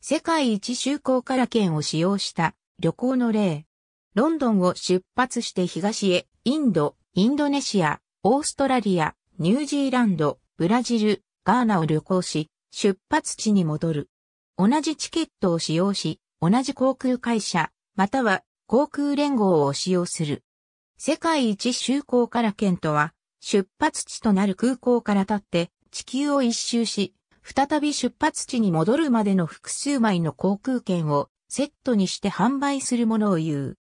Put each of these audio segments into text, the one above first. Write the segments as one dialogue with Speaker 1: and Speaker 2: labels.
Speaker 1: 世界一周航から券を使用した旅行の例。ロンドンを出発して東へ、インド、インドネシア、オーストラリア、ニュージーランド、ブラジル、ガーナを旅行し、出発地に戻る。同じチケットを使用し、同じ航空会社、または航空連合を使用する。世界一周航から券とは、出発地となる空港から立って地球を一周し、再び出発地に戻るまでの複数枚の航空券をセットにして販売するものを言う。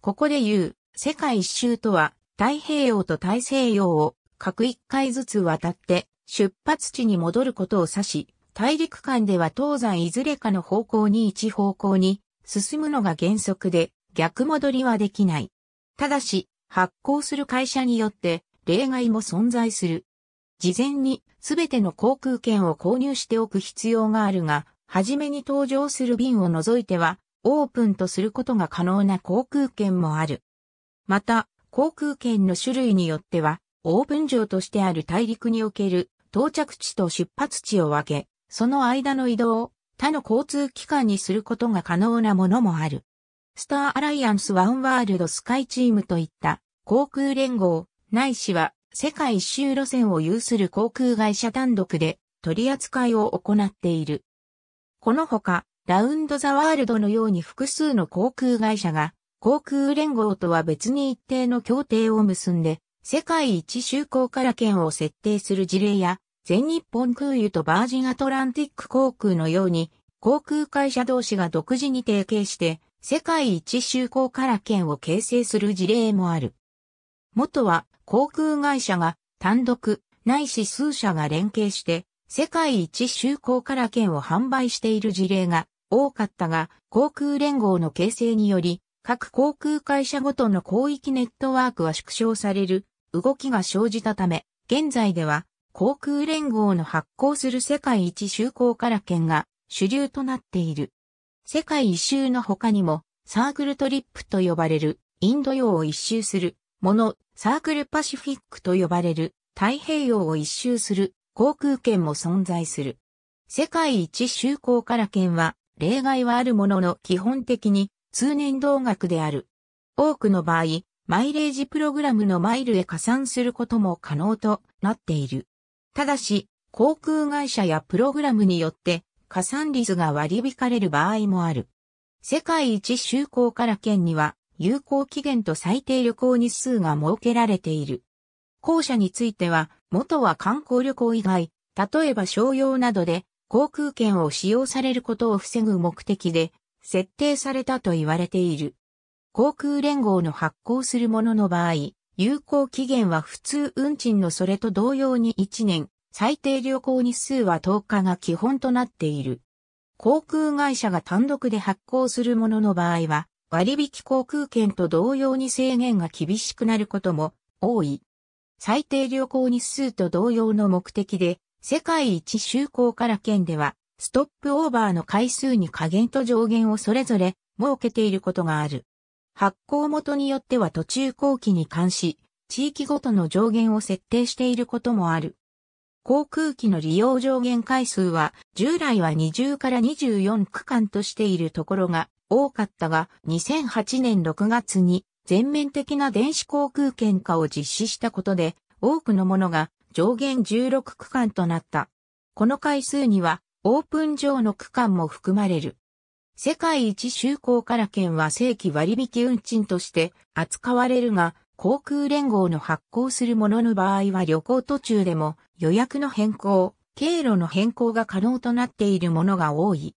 Speaker 1: ここで言う、世界一周とは、太平洋と大西洋を各一回ずつ渡って出発地に戻ることを指し、大陸間では東西いずれかの方向に一方向に進むのが原則で逆戻りはできない。ただし、発行する会社によって例外も存在する。事前にすべての航空券を購入しておく必要があるが、はじめに登場する便を除いては、オープンとすることが可能な航空券もある。また、航空券の種類によっては、オープン場としてある大陸における到着地と出発地を分け、その間の移動を他の交通機関にすることが可能なものもある。スターアライアンスワンワールドスカイチームといった航空連合、ないしは世界一周路線を有する航空会社単独で取り扱いを行っている。このほか、ラウンドザワールドのように複数の航空会社が航空連合とは別に一定の協定を結んで世界一周航空券を設定する事例や全日本空輸とバージンアトランティック航空のように航空会社同士が独自に提携して世界一周航空券を形成する事例もある。元は航空会社が単独、ないし数社が連携して、世界一周航から券を販売している事例が多かったが、航空連合の形成により、各航空会社ごとの広域ネットワークは縮小される動きが生じたため、現在では航空連合の発行する世界一周航から券が主流となっている。世界一周の他にもサークルトリップと呼ばれるインド洋を一周するものサークルパシフィックと呼ばれる太平洋を一周する航空券も存在する。世界一周航から券は例外はあるものの基本的に通年同額である。多くの場合、マイレージプログラムのマイルへ加算することも可能となっている。ただし、航空会社やプログラムによって加算率が割り引かれる場合もある。世界一周航から券には有効期限と最低旅行日数が設けられている。後者については、元は観光旅行以外、例えば商用などで航空券を使用されることを防ぐ目的で設定されたと言われている。航空連合の発行するものの場合、有効期限は普通運賃のそれと同様に1年、最低旅行日数は10日が基本となっている。航空会社が単独で発行するものの場合は、割引航空券と同様に制限が厳しくなることも多い。最低旅行日数と同様の目的で、世界一就航から県では、ストップオーバーの回数に加減と上限をそれぞれ設けていることがある。発行元によっては途中後期に関し、地域ごとの上限を設定していることもある。航空機の利用上限回数は、従来は20から24区間としているところが多かったが、2008年6月に全面的な電子航空券化を実施したことで、多くのものが上限16区間となった。この回数には、オープン上の区間も含まれる。世界一周航から券は正規割引運賃として扱われるが、航空連合の発行するものの場合は旅行途中でも予約の変更、経路の変更が可能となっているものが多い。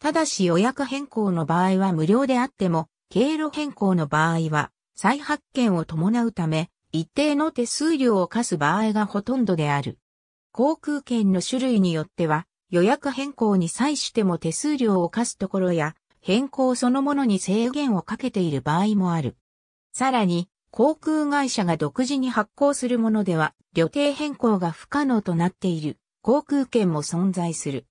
Speaker 1: ただし予約変更の場合は無料であっても、経路変更の場合は再発見を伴うため、一定の手数料を課す場合がほとんどである。航空券の種類によっては、予約変更に際しても手数料を課すところや、変更そのものに制限をかけている場合もある。さらに、航空会社が独自に発行するものでは、旅程変更が不可能となっている航空券も存在する。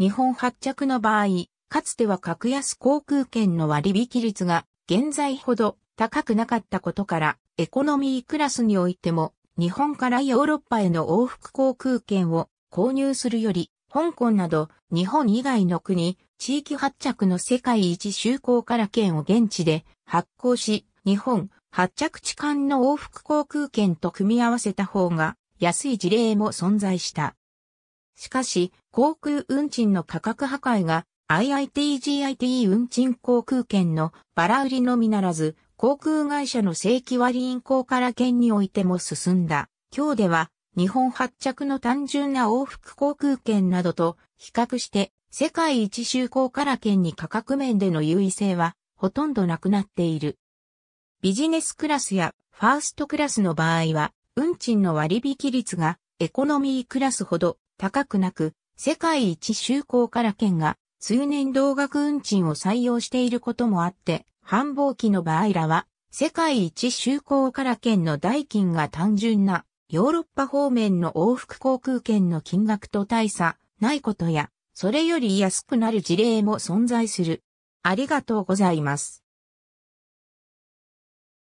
Speaker 1: 日本発着の場合、かつては格安航空券の割引率が現在ほど高くなかったことから、エコノミークラスにおいても、日本からヨーロッパへの往復航空券を購入するより、香港など日本以外の国、地域発着の世界一就航から券を現地で発行し、日本、発着地間の往復航空券と組み合わせた方が安い事例も存在した。しかし、航空運賃の価格破壊が IITGIT 運賃航空券のバラ売りのみならず、航空会社の正規割引航から券においても進んだ。今日では、日本発着の単純な往復航空券などと比較して、世界一周航から券に価格面での優位性はほとんどなくなっている。ビジネスクラスやファーストクラスの場合は、運賃の割引率がエコノミークラスほど高くなく、世界一就航から県が通年同額運賃を採用していることもあって、繁忙期の場合らは、世界一就航から県の代金が単純なヨーロッパ方面の往復航空券の金額と大差ないことや、それより安くなる事例も存在する。ありがとうございます。